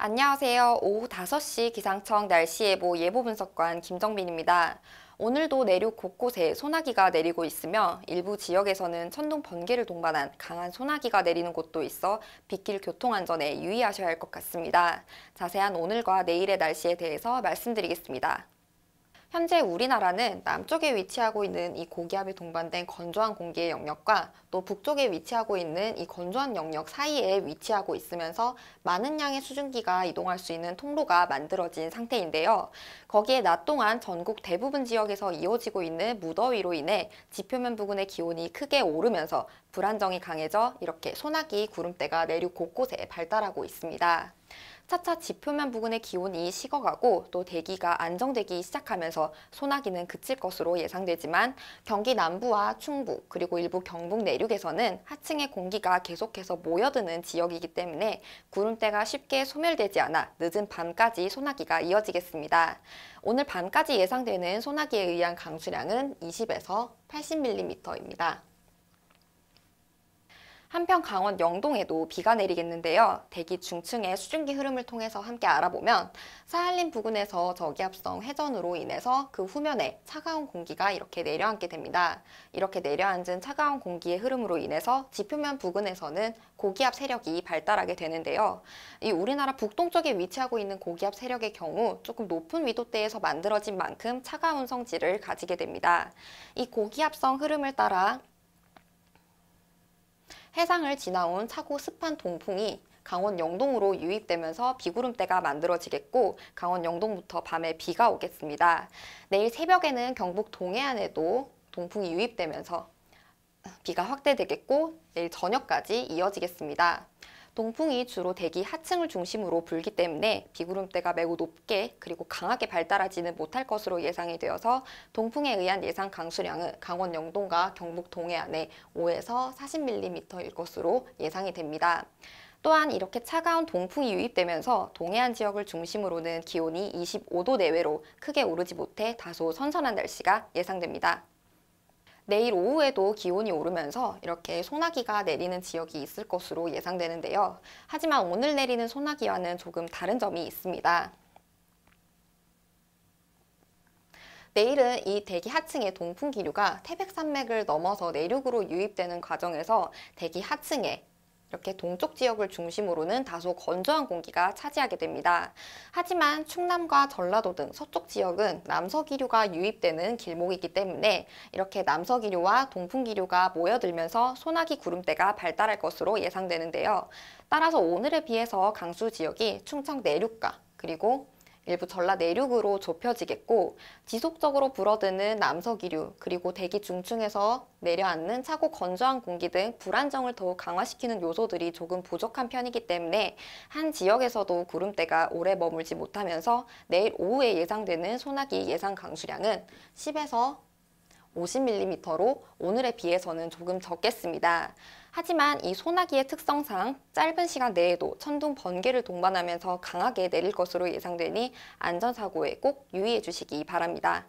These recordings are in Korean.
안녕하세요. 오후 5시 기상청 날씨예보 예보분석관 김정민입니다 오늘도 내륙 곳곳에 소나기가 내리고 있으며 일부 지역에서는 천둥 번개를 동반한 강한 소나기가 내리는 곳도 있어 빗길 교통안전에 유의하셔야 할 것 같습니다. 자세한 오늘과 내일의 날씨에 대해서 말씀드리겠습니다. 현재 우리나라는 남쪽에 위치하고 있는 이 고기압이 동반된 건조한 공기의 영역과 또 북쪽에 위치하고 있는 이 건조한 영역 사이에 위치하고 있으면서 많은 양의 수증기가 이동할 수 있는 통로가 만들어진 상태인데요. 거기에 낮 동안 전국 대부분 지역에서 이어지고 있는 무더위로 인해 지표면 부근의 기온이 크게 오르면서 불안정이 강해져 이렇게 소나기 구름대가 내륙 곳곳에 발달하고 있습니다. 차차 지표면 부근의 기온이 식어가고 또 대기가 안정되기 시작하면서 소나기는 그칠 것으로 예상되지만 경기 남부와 충북 그리고 일부 경북 내륙에서는 하층의 공기가 계속해서 모여드는 지역이기 때문에 구름대가 쉽게 소멸되지 않아 늦은 밤까지 소나기가 이어지겠습니다. 오늘 밤까지 예상되는 소나기에 의한 강수량은 20에서 80mm입니다. 한편 강원 영동에도 비가 내리겠는데요. 대기 중층의 수증기 흐름을 통해서 함께 알아보면 사할린 부근에서 저기압성 회전으로 인해서 그 후면에 차가운 공기가 이렇게 내려앉게 됩니다. 이렇게 내려앉은 차가운 공기의 흐름으로 인해서 지표면 부근에서는 고기압 세력이 발달하게 되는데요. 이 우리나라 북동쪽에 위치하고 있는 고기압 세력의 경우 조금 높은 위도대에서 만들어진 만큼 차가운 성질을 가지게 됩니다. 이 고기압성 흐름을 따라 해상을 지나온 차고 습한 동풍이 강원 영동으로 유입되면서 비구름대가 만들어지겠고 강원 영동부터 밤에 비가 오겠습니다. 내일 새벽에는 경북 동해안에도 동풍이 유입되면서 비가 확대되겠고 내일 저녁까지 이어지겠습니다. 동풍이 주로 대기 하층을 중심으로 불기 때문에 비구름대가 매우 높게 그리고 강하게 발달하지는 못할 것으로 예상이 되어서 동풍에 의한 예상 강수량은 강원 영동과 경북 동해안에 5에서 40mm일 것으로 예상이 됩니다. 또한 이렇게 차가운 동풍이 유입되면서 동해안 지역을 중심으로는 기온이 25도 내외로 크게 오르지 못해 다소 선선한 날씨가 예상됩니다. 내일 오후에도 기온이 오르면서 이렇게 소나기가 내리는 지역이 있을 것으로 예상되는데요. 하지만 오늘 내리는 소나기와는 조금 다른 점이 있습니다. 내일은 이 대기 하층의 동풍 기류가 태백산맥을 넘어서 내륙으로 유입되는 과정에서 대기 하층에 이렇게 동쪽 지역을 중심으로는 다소 건조한 공기가 차지하게 됩니다. 하지만 충남과 전라도 등 서쪽 지역은 남서기류가 유입되는 길목이기 때문에 이렇게 남서기류와 동풍기류가 모여들면서 소나기 구름대가 발달할 것으로 예상되는데요. 따라서 오늘에 비해서 강수 지역이 충청 내륙과 그리고 일부 전라 내륙으로 좁혀지겠고 지속적으로 불어드는 남서기류 그리고 대기 중층에서 내려앉는 차고 건조한 공기 등 불안정을 더욱 강화시키는 요소들이 조금 부족한 편이기 때문에 한 지역에서도 구름대가 오래 머물지 못하면서 내일 오후에 예상되는 소나기 예상 강수량은 10에서 50mm로 오늘에 비해서는 조금 적겠습니다. 하지만 이 소나기의 특성상 짧은 시간 내에도 천둥 번개를 동반하면서 강하게 내릴 것으로 예상되니 안전사고에 꼭 유의해 주시기 바랍니다.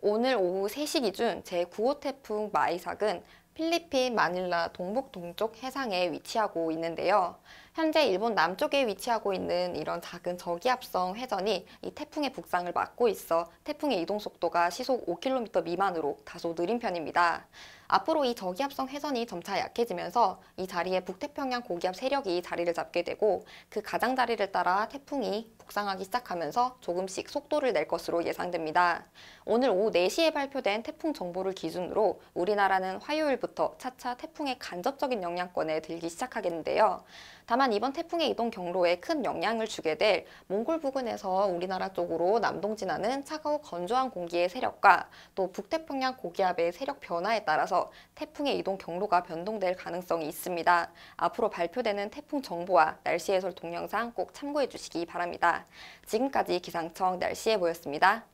오늘 오후 3시 기준 제9호 태풍 마이삭은 필리핀 마닐라 동북 동쪽 해상에 위치하고 있는데요. 현재 일본 남쪽에 위치하고 있는 이런 작은 저기압성 회전이 이 태풍의 북상을 막고 있어 태풍의 이동 속도가 시속 5km 미만으로 다소 느린 편입니다. 앞으로 이 저기압성 회전이 점차 약해지면서 이 자리에 북태평양 고기압 세력이 자리를 잡게 되고 그 가장자리를 따라 태풍이 북상하기 시작하면서 조금씩 속도를 낼 것으로 예상됩니다. 오늘 오후 4시에 발표된 태풍 정보를 기준으로 우리나라는 화요일부터 차차 태풍의 간접적인 영향권에 들기 시작하겠는데요. 다만 다만 이번 태풍의 이동 경로에 큰 영향을 주게 될 몽골 부근에서 우리나라 쪽으로 남동 진하는 차가운 건조한 공기의 세력과 또 북태평양 고기압의 세력 변화에 따라서 태풍의 이동 경로가 변동될 가능성이 있습니다. 앞으로 발표되는 태풍 정보와 날씨 해설 동영상 꼭 참고해 주시기 바랍니다. 지금까지 기상청 날씨 예보였습니다.